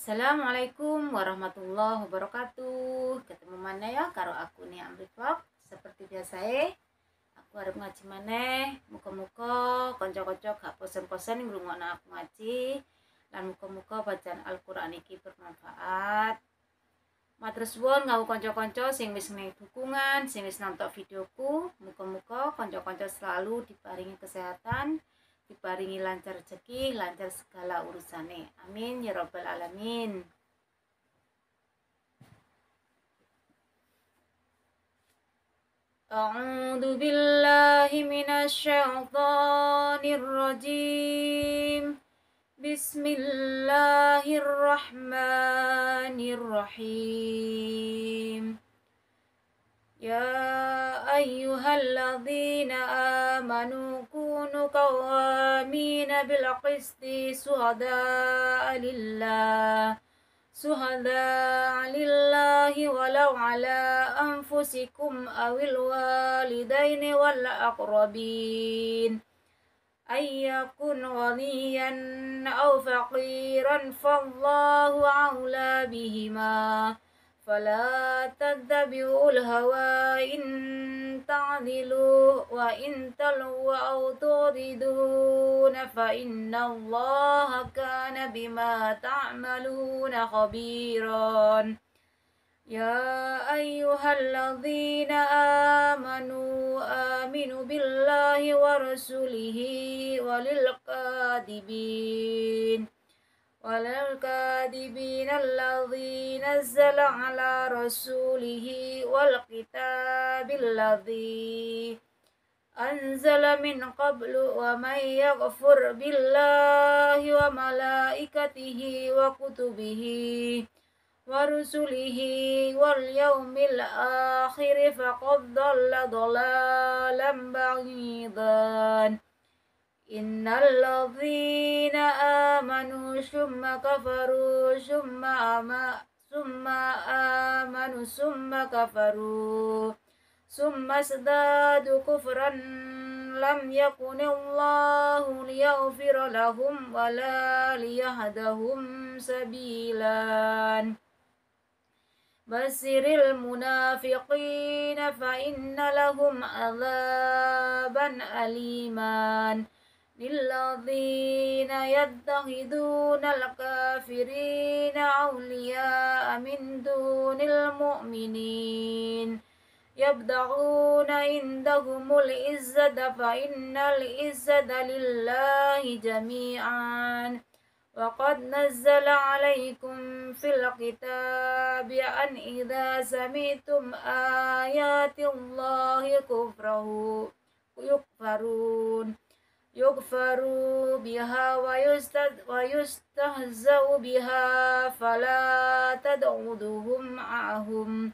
Assalamualaikum warahmatullahi wabarakatuh. Ketemu mana ya karo aku nih Amri Vlog seperti biasa eh. Aku harap ngaji mana? Muka-muka konco-konco, gak posen bosen ngrungokno aku ngaji Dan muka-muka bacaan Al-Qur'an iki bermanfaat. Matur suwun nganggo konco konco sing wis dukungan, sing wis nonton videoku. Muka-muka konco-konco selalu diparingi kesehatan, diparingi lancar rezeki, lancar segala urusane. Amin ya robbal alamin. أعوذ بالله من الشيطان الرجيم بسم الله الرحمن الرحيم يا أيها الذين آمنوا كونوا قوامين بالقسط شهداء لله شهداء لله ولو على أنفسكم أو الوالدين والأقربين أن يكن غنيا أو فقيرا فالله أولى بهما فلا تتبعوا الهوى إن تعدلوا وإن تلووا أو تعددون فإن الله كان بما تعملون خبيرا يا أيها الذين آمنوا آمنوا بالله ورسله وللقادبين وعلى الكاذبين الذي نزل على رسوله والكتاب الذي أنزل من قبل ومن يغفر بالله وملائكته وكتبه ورسله واليوم الآخر فقد ضل ضلالا بعيدا إن الذين آمنوا ثم كفروا ثم ثم آمنوا ثم كفروا ثم ازدادوا كفرا لم يكن الله ليغفر لهم ولا ليهدهم سبيلا بسر المنافقين فإن لهم عذابا أليما للذين يتخذون الكافرين أولياء من دون المؤمنين يبدعون عندهم العزة فإن العزة لله جميعا وقد نزل عليكم في الكتاب أن إذا سمعتم آيات الله كفره يكفرون يغفر بها ويستهزأ بها فلا تدعوهم معهم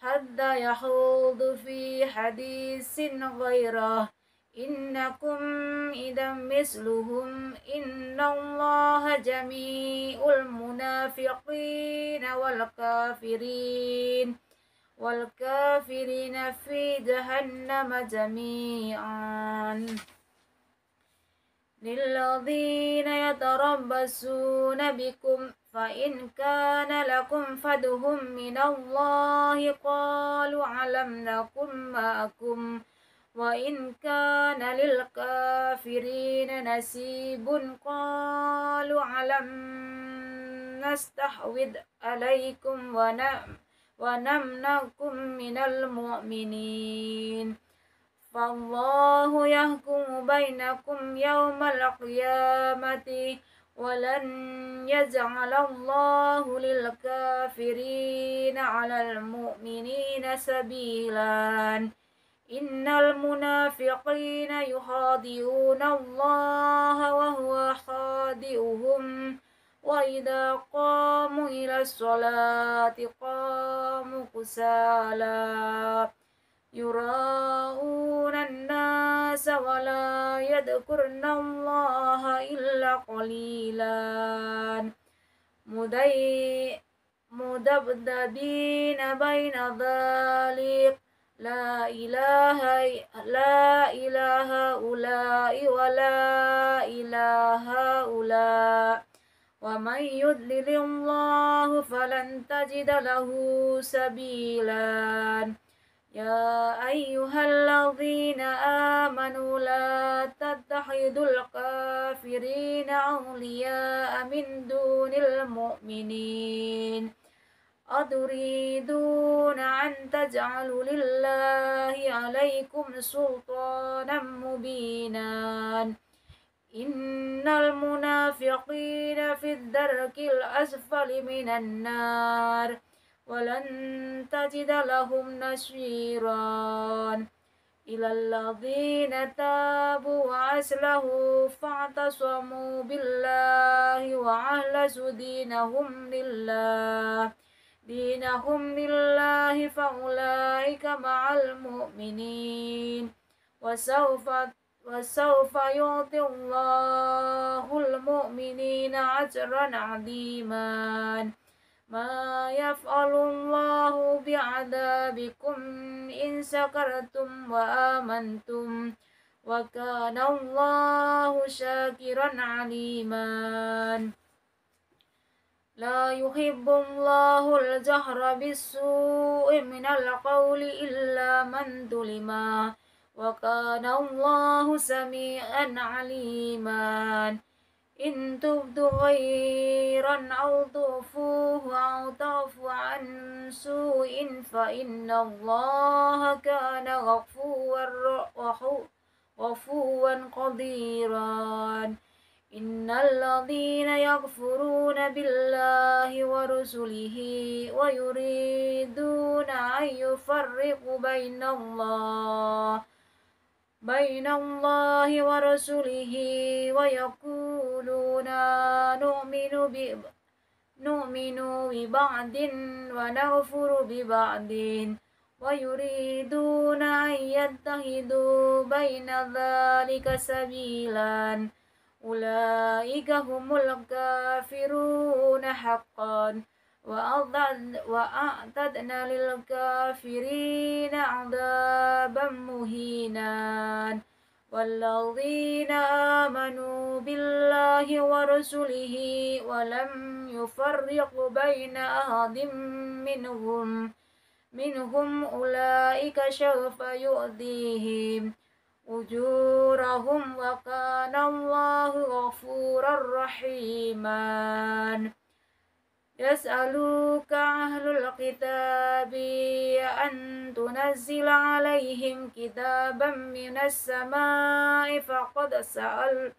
حتى يحوض في حديث غيره إنكم إذا مثلهم إن الله جميع المنافقين والكافرين والكافرين في جهنم جميعا للذين يتربصون بكم فإن كان لكم فدهم من الله قالوا علم لكم معكم وإن كان للكافرين نسيب قالوا علم نستحوذ عليكم ونمنعكم من المؤمنين فالله يحكم بينكم يوم القيامة ولن يجعل الله للكافرين على المؤمنين سبيلا إن المنافقين يخادعون الله وهو خادئهم وإذا قاموا إلى الصلاة قاموا كسالى يراءون الناس ولا يذكرن الله إلا قليلا مدي مدبدبين بين ذلك لا إله لا إله هؤلاء ولا إله هؤلاء ومن يضلل الله فلن تجد له سبيلا يا أيها الذين آمنوا لا تتخذوا الكافرين أولياء من دون المؤمنين أتريدون أن تجعلوا لله عليكم سلطانا مبينا إن المنافقين في الدرك الأسفل من النار ولن تجد لهم نشيرا إلى الذين تابوا وأصلحوا فاعتصموا بالله وأخلصوا دينهم لله دينهم لله فأولئك مع المؤمنين وسوف وسوف يعطي الله المؤمنين أجرا عظيما ما يفعل الله بعذابكم إن شكرتم وآمنتم وكان الله شاكرا عليما لا يحب الله الجهر بالسوء من القول إلا من ظلما وكان الله سميعا عليما إن تبدوا غيرا أو ضعفوه أو تعفو عن سوء فإن الله كان غفورا غفوا قديرا إن الذين يغفرون بالله ورسله ويريدون أن يفرقوا بين الله بين الله ورسوله ويقولون نؤمن ب نؤمن ببعض ونغفر ببعض ويريدون أن يتخذوا بين ذلك سبيلا أولئك هم الكافرون حقا وأعتدنا للكافرين عذابا مهينا والذين آمنوا بالله ورسله ولم يفرقوا بين أحد منهم منهم أولئك سوف يؤذيهم أجورهم وكان الله غفورا رحيما يسألوك أهل الكتاب أن تنزل عليهم كتابا من السماء فقد سأل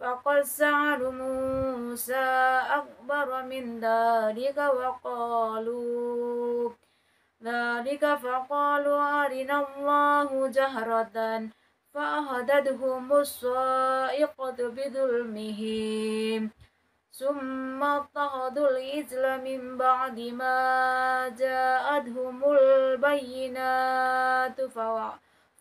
فقد سألوا موسى أكبر من ذلك وقالوا ذلك فقالوا أرنا الله جهرة فأهددهم الصائقة بظلمهم ثم اتخذوا العجل من بعد ما جاءتهم البينات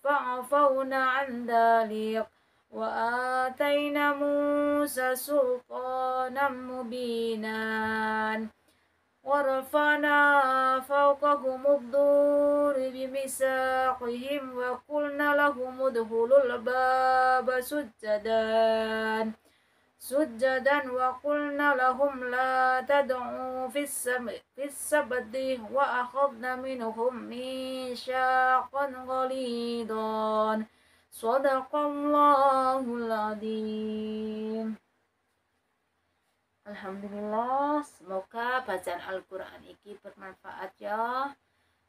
فعفونا عن ذلك وآتينا موسى سلطانا مبينا ورفعنا فوقهم الدور بمساقهم وقلنا لهم ادخلوا الباب سجدا سجدا وقلنا لهم لا تدعوا في, السم... في السبت وأخذنا منهم ميثاقا غليظا صدق الله العظيم Alhamdulillah, semoga bacaan Al-Quran ini bermanfaat ya.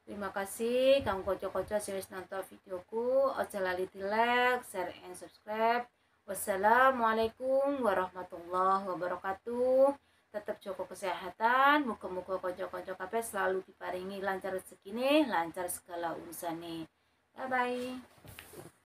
Terima kasih, kamu kocok-kocok sewis nonton videoku. Ojo lali di like, share, and subscribe. Wassalamualaikum warahmatullahi wabarakatuh. Tetap joko kesehatan, muka-muka kocok-kocok kape selalu diparingi lancar segini, lancar segala nih. Bye bye.